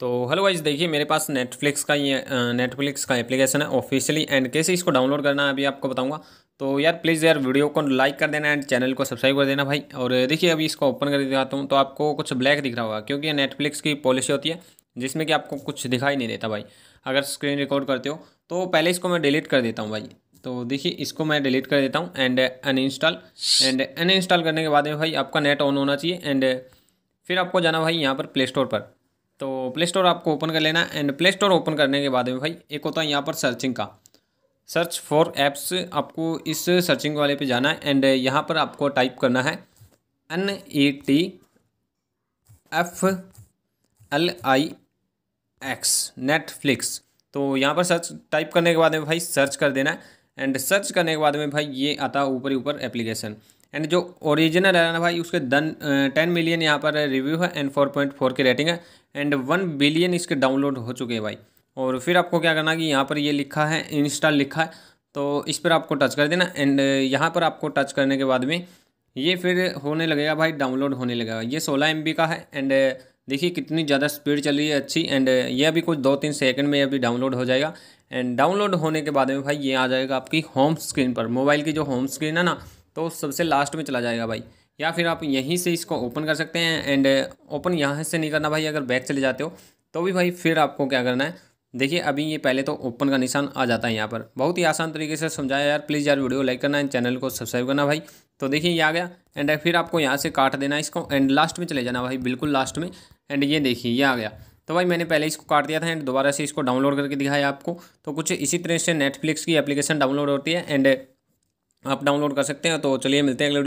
तो hello wise देखिए मेरे पास नेटफ्लिक्स का ये नेटफ्लिक्स का एप्लीकेशन है ऑफिशियली एंड कैसे इसको डाउनलोड करना है अभी आपको बताऊंगा तो यार प्लीज़ यार वीडियो को लाइक कर देना एंड चैनल को सब्सक्राइब कर देना भाई और देखिए अभी इसको ओपन कर दिखाता हूँ तो आपको कुछ ब्लैक दिख रहा होगा क्योंकि नेटफ्लिक्स की पॉलिसी होती है जिसमें कि आपको कुछ दिखाई नहीं देता भाई अगर स्क्रीन रिकॉर्ड करते हो तो पहले इसको मैं डिलीट कर देता हूँ भाई तो देखिए इसको मैं डिलीट कर देता हूँ एंड अनइंस्टॉल एंड अनइंस्टॉल करने के बाद में भाई आपका नेट ऑन होना चाहिए एंड फिर आपको जाना भाई यहाँ पर प्ले स्टोर पर तो प्ले स्टोर आपको ओपन कर लेना एंड प्ले स्टोर ओपन करने के बाद में भाई एक होता है यहाँ पर सर्चिंग का सर्च फॉर एप्स आपको इस सर्चिंग वाले पे जाना है एंड यहाँ पर आपको टाइप करना है N E T F L I X Netflix तो यहाँ पर सर्च टाइप करने के बाद में भाई सर्च कर देना है एंड सर्च करने के बाद में भाई ये आता है ऊपर ही ऊपर एप्लीकेशन एंड जो ओरिजिनल है ना भाई उसके दन टेन मिलियन यहाँ पर रिव्यू है एंड फोर पॉइंट फोर की रेटिंग है एंड वन बिलियन इसके डाउनलोड हो चुके हैं भाई और फिर आपको क्या करना कि यहाँ पर ये लिखा है इंस्टॉल लिखा है तो इस पर आपको टच कर देना एंड यहाँ पर आपको टच करने के बाद में ये फिर होने लगेगा भाई डाउनलोड होने लगेगा ये सोलह एम का है एंड देखिए कितनी ज़्यादा स्पीड चल रही है अच्छी एंड ये अभी कुछ दो तीन सेकंड में अभी डाउनलोड हो जाएगा एंड डाउनलोड होने के बाद में भाई ये आ जाएगा आपकी होम स्क्रीन पर मोबाइल की जो होम स्क्रीन है ना तो सबसे लास्ट में चला जाएगा भाई या फिर आप यहीं से इसको ओपन कर सकते हैं एंड ओपन यहाँ से नहीं करना भाई अगर बैक चले जाते हो तो भी भाई फिर आपको क्या करना है देखिए अभी ये पहले तो ओपन का निशान आ जाता है यहाँ पर बहुत ही आसान तरीके से समझाया यार प्लीज़ यार वीडियो लाइक करना है चैनल को सब्सक्राइब करना भाई तो देखिए ये आ गया एंड फिर आपको यहाँ से काट देना इसको एंड लास्ट में चले जाना भाई बिल्कुल लास्ट में एंड ये देखिए ये आ गया तो भाई मैंने पहले इसको काट दिया था एंड दोबारा से इसको डाउनलोड करके दिखाया आपको तो कुछ इसी तरह से नेटफ्लिक्स की एप्लीकेशन डाउनलोड होती है एंड आप डाउनलोड कर सकते हैं तो चलिए मिलते हैं अगले